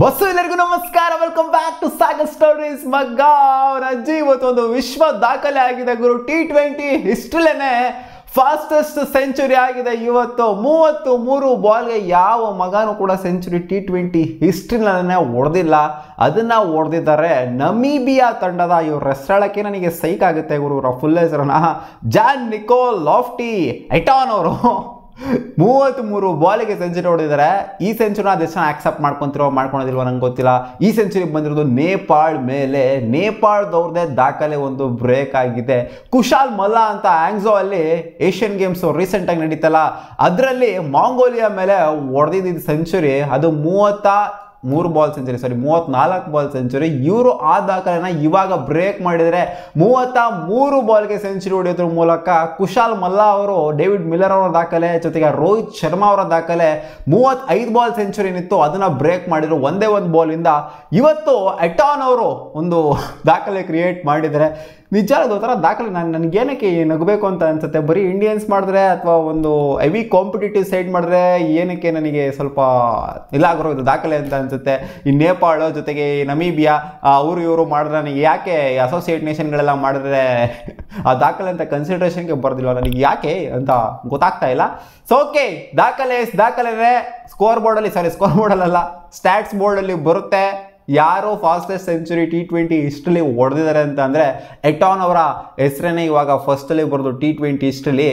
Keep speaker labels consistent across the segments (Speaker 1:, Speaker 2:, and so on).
Speaker 1: bus ಎಲ್ಲರಿಗೂ ನಮಸ್ಕಾರ welcome back to Sagar stories ಮಗ್ಗ ಇವತ್ತು ಒಂದು ವಿಶ್ವ ದಾಖಲೆ ಆಗಿದೆ ಗುರು ಟಿ ಟ್ವೆಂಟಿ ಹಿಸ್ಟ್ರಿಲೇನೆ ಫಾಸ್ಟೆಸ್ಟ್ ಸೆಂಚುರಿ ಆಗಿದೆ ಇವತ್ತು ಮೂವತ್ತು ಮೂರು ಬಾಲ್ಗೆ ಯಾವ ಮಗನೂ ಕೂಡ ಸೆಂಚುರಿ ಟಿ ಟ್ವೆಂಟಿ ಹಿಸ್ಟ್ರಿಲೇ ಹೊಡೆದಿಲ್ಲ ಅದನ್ನ ಹೊಡೆದಿದ್ದಾರೆ ನಮೀಬಿಯಾ ತಂಡದ ಇವ್ರ ಹೆಸರಳಕ್ಕೆ ನನಗೆ ಸೈಕ್ ಆಗುತ್ತೆ ಗುರು ರಫುಲ್ಲ ಫುಲ್ ಹೆಸರನ್ನ ಜಾನ್ ನಿಕೋ ಲಾಫ್ಟಿ ಐಟಾನ್ ಅವರು ಮೂರು ಬಾಲಿಗೆ ಸೆಂಚುರಿ ಹೊಡೆದಿದ್ದಾರೆ ಈ ಸೆಂಚುರಿನ ಅದೆಷ್ಟು ಆಕ್ಸೆಪ್ಟ್ ಮಾಡ್ಕೊಂತಿರೋ ಮಾಡ್ಕೊಳೋದಿಲ್ವ ನಂಗೆ ಗೊತ್ತಿಲ್ಲ ಈ ಸೆಂಚುರಿ ಬಂದಿರೋದು ನೇಪಾಳ ಮೇಲೆ ನೇಪಾಳದವ್ರದೇ ದಾಖಲೆ ಒಂದು ಬ್ರೇಕ್ ಆಗಿದೆ ಕುಶಾಲ್ ಮಲ್ಲಾ ಅಂತ ಆ್ಯಂಗ್ಸೋ ಅಲ್ಲಿ ಏಷ್ಯನ್ ಗೇಮ್ಸು ರೀಸೆಂಟಾಗಿ ನಡೀತಲ್ಲ ಅದರಲ್ಲಿ ಮಾಂಗೋಲಿಯಾ ಮೇಲೆ ಹೊಡೆದಿದ್ದ ಸೆಂಚುರಿ ಅದು ಮೂವತ್ತ ಮೂರು ಬಾಲ್ ಸೆಂಚುರಿ ಸಾರಿ ಮೂವತ್ತ್ನಾಲ್ಕು ಬಾಲ್ ಸೆಂಚುರಿ ಇವರು ಆ ದಾಖಲೆನ ಇವಾಗ ಬ್ರೇಕ್ ಮಾಡಿದರೆ ಮೂವತ್ತ ಮೂರು ಬಾಲ್ಗೆ ಸೆಂಚುರಿ ಹೊಡೆಯೋದ್ರ ಮೂಲಕ ಕುಶಾಲ್ ಮಲ್ಲಾ ಅವರು ಡೇವಿಡ್ ಮಿಲ್ಲರ್ ಅವರ ದಾಖಲೆ ಜೊತೆಗೆ ರೋಹಿತ್ ಶರ್ಮಾ ಅವರ ದಾಖಲೆ ಮೂವತ್ತೈದು ಬಾಲ್ ಸೆಂಚುರಿ ಏನಿತ್ತು ಅದನ್ನು ಬ್ರೇಕ್ ಮಾಡಿದರು ಒಂದೇ ಒಂದು ಬಾಲಿಂದ ಇವತ್ತು ಎಟಾನ್ ಅವರು ಒಂದು ದಾಖಲೆ ಕ್ರಿಯೇಟ್ ಮಾಡಿದರೆ ನಿಜ ಥರ ದಾಖಲೆ ನಾನು ನನಗೇನಕ್ಕೆ ನಗಬೇಕು ಅಂತ ಅನಿಸುತ್ತೆ ಬರೀ ಇಂಡಿಯನ್ಸ್ ಮಾಡಿದ್ರೆ ಅಥವಾ ಒಂದು ಹೆವಿ ಕಾಂಪಿಟೇಟಿವ್ ಸೈಡ್ ಮಾಡಿದ್ರೆ ಏನಕ್ಕೆ ನನಗೆ ಸ್ವಲ್ಪ ಇಲ್ಲ ಆಗಿರೋ ದಾಖಲೆ ಅಂತ ಅನಿಸುತ್ತೆ ಅನಿಸುತ್ತೆ ಈ ನೇಪಾಳ ಜೊತೆಗೆ ನಮೀಬಿಯಾ ಅವರು ಇವರು ಮಾಡಿದ್ರೆ ನನಗೆ ಯಾಕೆ ಅಸೋಸಿಯೇಟ್ ನೇಷನ್ಗಳೆಲ್ಲ ಮಾಡಿದ್ರೆ ಆ ದಾಖಲೆ ಅಂತ ಕನ್ಸಿಡ್ರೇಷನ್ಗೆ ಬರೋದಿಲ್ಲ ನನಗೆ ಯಾಕೆ ಅಂತ ಗೊತ್ತಾಗ್ತಾ ಇಲ್ಲ ಸೊ ಓಕೆ ದಾಖಲೆ ದಾಖಲೆ ಸ್ಕೋರ್ ಬೋರ್ಡಲ್ಲಿ ಸಾರಿ ಸ್ಕೋರ್ ಬೋರ್ಡಲ್ಲ ಸ್ಟ್ಯಾಟ್ಸ್ ಬೋರ್ಡಲ್ಲಿ ಬರುತ್ತೆ ಯಾರು ಫಾಸ್ಟೆಸ್ಟ್ ಸೆಂಚುರಿ ಟಿ ಟ್ವೆಂಟಿ ಇಷ್ಟರಲ್ಲಿ ಹೊಡೆದಿದ್ದಾರೆ ಅಂತ ಅಂದರೆ ಎಟಾನ್ ಅವರ ಹೆಸರೇನೇ ಇವಾಗ ಫಸ್ಟಲ್ಲಿ ಬರೆದು ಟಿ ಟ್ವೆಂಟಿ ಇಷ್ಟಲ್ಲಿ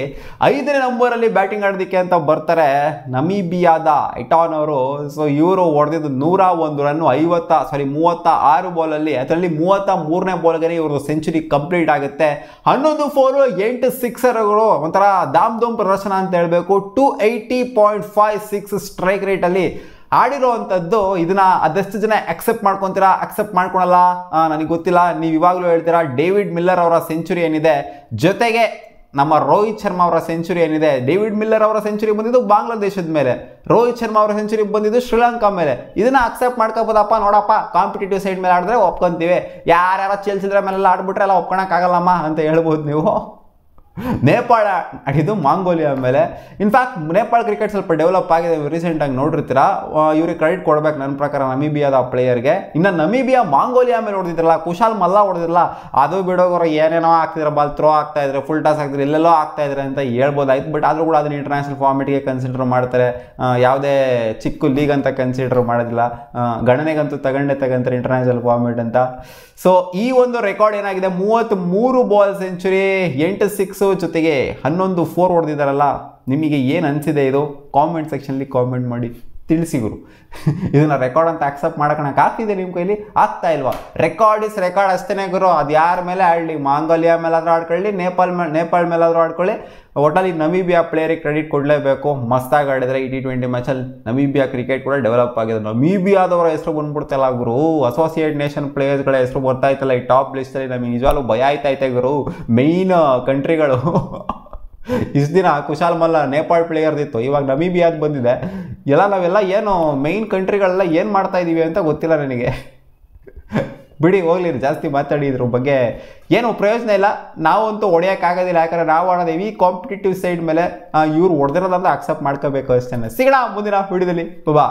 Speaker 1: ಐದನೇ ನಂಬರಲ್ಲಿ ಬ್ಯಾಟಿಂಗ್ ಆಡೋದಕ್ಕೆ ಅಂತ ಬರ್ತಾರೆ ನಮೀಬಿಯಾದ ಎಟಾನ್ ಅವರು ಸೊ ಇವರು ಹೊಡೆದಿದ್ದು ನೂರ ಒಂದು ರನ್ನು ಐವತ್ತ ಸಾರಿ ಮೂವತ್ತ ಆರು ಬಾಲಲ್ಲಿ ಅದರಲ್ಲಿ ಮೂವತ್ತ ಮೂರನೇ ಬಾಲ್ಗೆ ಇವರು ಸೆಂಚುರಿ ಕಂಪ್ಲೀಟ್ ಆಗುತ್ತೆ ಹನ್ನೊಂದು ಫೋರು ಎಂಟು ಸಿಕ್ಸರ್ಗಳು ಒಂಥರ ದಾಮ್ ಧೂಮ್ ಪ್ರದರ್ಶನ ಅಂತ ಹೇಳಬೇಕು two eighty point five six strike ರೇಟಲ್ಲಿ ಆಡಿರೋ ಅಂಥದ್ದು ಇದನ್ನ ಅದೆಷ್ಟು ಜನ ಅಕ್ಸೆಪ್ಟ್ ಮಾಡ್ಕೊತೀರಾ ಅಕ್ಸೆಪ್ಟ್ ಮಾಡ್ಕೊಳಲ್ಲ ನನಗೆ ಗೊತ್ತಿಲ್ಲ ನೀವು ಇವಾಗಲೂ ಹೇಳ್ತೀರಾ ಡೇವಿಡ್ ಮಿಲ್ಲರ್ ಅವರ ಸೆಂಚುರಿ ಏನಿದೆ ಜೊತೆಗೆ ನಮ್ಮ ರೋಹಿತ್ ಶರ್ಮಾ ಅವರ ಸೆಂಚುರಿ ಏನಿದೆ ಡೇವಿಡ್ ಮಿಲ್ಲರ್ ಅವರ ಸೆಂಚುರಿ ಬಂದಿದ್ದು ಬಾಂಗ್ಲಾದೇಶದ ಮೇಲೆ ರೋಹಿತ್ ಶರ್ಮಾ ಅವರ ಸೆಂಚುರಿ ಬಂದಿದ್ದು ಶ್ರೀಲಂಕಾ ಮೇಲೆ ಇದನ್ನ ಅಕ್ಸೆಪ್ಟ್ ಮಾಡ್ಕೋಬೋದಪ್ಪ ನೋಡಪ್ಪ ಕಾಂಪಿಟೇಟಿವ್ ಸೈಡ್ ಮೇಲೆ ಆಡಿದ್ರೆ ಒಪ್ಕೊಂತೀವಿ ಯಾರ್ಯಾರ ಚೆಲ್ಸಿದ್ರ ಮೇಲೆಲ್ಲ ಆಡ್ಬಿಟ್ರೆ ಎಲ್ಲ ಒಪ್ಕೊಳಕ್ಕಾಗಲ್ಲಮ್ಮ ಅಂತ ಹೇಳ್ಬೋದು ನೀವು ನೇಪಾಳ ಇದು ಮಾಂಗೋಲಿಯಾ ಮೇಲೆ ಇನ್ಫ್ಯಾಕ್ಟ್ ನೇಪಾಳ ಕ್ರಿಕೆಟ್ ಸ್ವಲ್ಪ ಡೆವಲಪ್ ಆಗಿದೆ ರೀಸೆಂಟಾಗಿ ನೋಡಿರ್ತೀರಾ ಇವ್ರಿಗೆ ಕ್ರೆಡಿಟ್ ಕೊಡ್ಬೇಕು ನನ್ನ ಪ್ರಕಾರ ನಮೀಬಿಯಾದ ಪ್ಲೇಯರ್ಗೆ ಇನ್ನು ನಮೀಬಿಯಾ ಮಾಂಗೋಲಿಯಾ ಮೇಲೆ ಹೊಡೆದಿದ್ರಲ್ಲ ಕುಶಾಲ್ ಮಲ್ಲ ಹೊಡೆದಿರಲ್ಲ ಅದು ಬಿಡೋಗ್ರೆ ಏನೇನೋ ಆಗ್ತಿದ್ರೆ ಬಾಲ್ ಥ್ರೋ ಆಗ್ತಾ ಇದ್ರೆ ಫುಲ್ ಟಾಸ್ ಆಗ್ತಿದ್ರೆ ಎಲ್ಲೆಲ್ಲೋ ಆಗ್ತಾ ಇದ್ರೆ ಅಂತ ಹೇಳ್ಬೋದಾಯ್ತು ಬಟ್ ಆದರೂ ಕೂಡ ಅದನ್ನ ಇಂಟರ್ನ್ಯಾಷನಲ್ ಫಾರ್ಮೇಟ್ಗೆ ಕನ್ಸಿಡರ್ ಮಾಡ್ತಾರೆ ಯಾವುದೇ ಚಿಕ್ಕ ಲೀಗ್ ಅಂತ ಕನ್ಸಿಡರ್ ಮಾಡೋದಿಲ್ಲ ಗಣನೆಗಂತೂ ತಗೊಂಡೆ ತಗೊಂತಾರೆ ಇಂಟರ್ನ್ಯಾಷನಲ್ ಫಾರ್ಮೆಟ್ ಅಂತ ಸೊ ಈ ಒಂದು ರೆಕಾರ್ಡ್ ಏನಾಗಿದೆ ಮೂವತ್ತ್ ಮೂರು ಬಾಲ್ ಸೆಂಚುರಿ ಎಂಟು ಸಿಕ್ಸ್ ಸಿಕ್ಸು ಜೊತೆಗೆ ಹನ್ನೊಂದು ಫೋರ್ ಹೊಡೆದಿದ್ದಾರಲ್ಲ ನಿಮಗೆ ಏನು ಅನಿಸಿದೆ ಇದು ಕಾಮೆಂಟ್ ಸೆಕ್ಷನಲ್ಲಿ ಕಾಮೆಂಟ್ ಮಾಡಿ ತಿಳಿಸಿಗುರು ಇದನ್ನ ರೆಕಾರ್ಡ್ ಅಂತ ಆಕ್ಸೆಪ್ಟ್ ಮಾಡೋಕೆ ಆಗ್ತಿದೆ ನಿಮ್ಮ ಕೈಲಿ ಆಗ್ತಾ ಇಲ್ವಾ ರೆಕಾರ್ಡ್ ಇಸ್ ರೆಕಾರ್ಡ್ ಅಷ್ಟೇನೆ ಗುರು ಅದು ಯಾರ ಮೇಲೆ ಆಡಲಿ ಮಾಂಗೋಲಿಯಾ ಮೇಲಾದರೂ ಆಡ್ಕೊಳ್ಳಿ ನೇಪಾಲ್ ಮೇಲೆ ನೇಪಾಳ್ ಮೇಲಾದರೂ ಆಡ್ಕೊಳ್ಳಿ ಒಟ್ಟಲ್ಲಿ ನಮೀಬಿಯಾ ಪ್ಲೇಯರಿಗೆ ಕ್ರೆಡಿಟ್ ಕೊಡಲೇಬೇಕು ಮಸ್ತಾಗಿ ಆಡಿದರೆ ಈ ಟಿ ಟ್ವೆಂಟಿ ಮ್ಯಾಚಲ್ಲಿ ನಮೀಬಿಯಾ ಕ್ರಿಕೆಟ್ ಕೂಡ ಡೆವಲಪ್ ಆಗಿದೆ ನಮೀಬಿಯಾದವರ ಹೆಸರು ಬಂದ್ಬಿಡ್ತಲ್ಲ ಗುರು ಅಸೋಸಿಯೇಟ್ ನೇಷನ್ ಪ್ಲೇಯರ್ಸ್ಗಳ ಹೆಸರು ಬರ್ತಾ ಇತ್ತಲ್ಲ ಈ ಟಾಪ್ ಲಿಸ್ಟಲ್ಲಿ ನಮಗೆ ನಿಜವಾಗ್ಲೂ ಭಯ ಆಯ್ತಾಯ್ತೆ ಗುರು ಮೈನ್ ಕಂಟ್ರಿಗಳು ಇಷ್ಟು ದಿನ ಕುಶಾಲ್ ಮಲ್ಲ ನೇಪಾಳ್ ಪ್ಲೇಯರ್ದಿತ್ತು ಇವಾಗ ನಮೀಬಿಯಾದ ಬಂದಿದೆ ಎಲ್ಲ ನಾವೆಲ್ಲ ಏನು ಮೈನ್ ಕಂಟ್ರಿಗಳೆಲ್ಲ ಏನು ಮಾಡ್ತಾ ಇದ್ದೀವಿ ಅಂತ ಗೊತ್ತಿಲ್ಲ ನನಗೆ ಬಿಡಿ ಹೋಗ್ಲಿ ಜಾಸ್ತಿ ಮಾತಾಡಿ ಇದ್ರ ಬಗ್ಗೆ ಏನು ಪ್ರಯೋಜನ ಇಲ್ಲ ನಾವಂತೂ ಹೊಡೆಯೋಕ್ಕಾಗೋದಿಲ್ಲ ಯಾಕಂದರೆ ನಾವು ಆಡೋದೇವಿ ಕಾಂಪಿಟೇಟಿವ್ ಸೈಡ್ ಮೇಲೆ ಇವ್ರು ಹೊಡೆದಿರೋದಂತ ಅಕ್ಸೆಪ್ಟ್ ಮಾಡ್ಕೋಬೇಕು ಅಷ್ಟೇ ಸಿಗೋಣ ಮುಂದಿನ ವಿಡಿಯೋದಲ್ಲಿ ಬಾ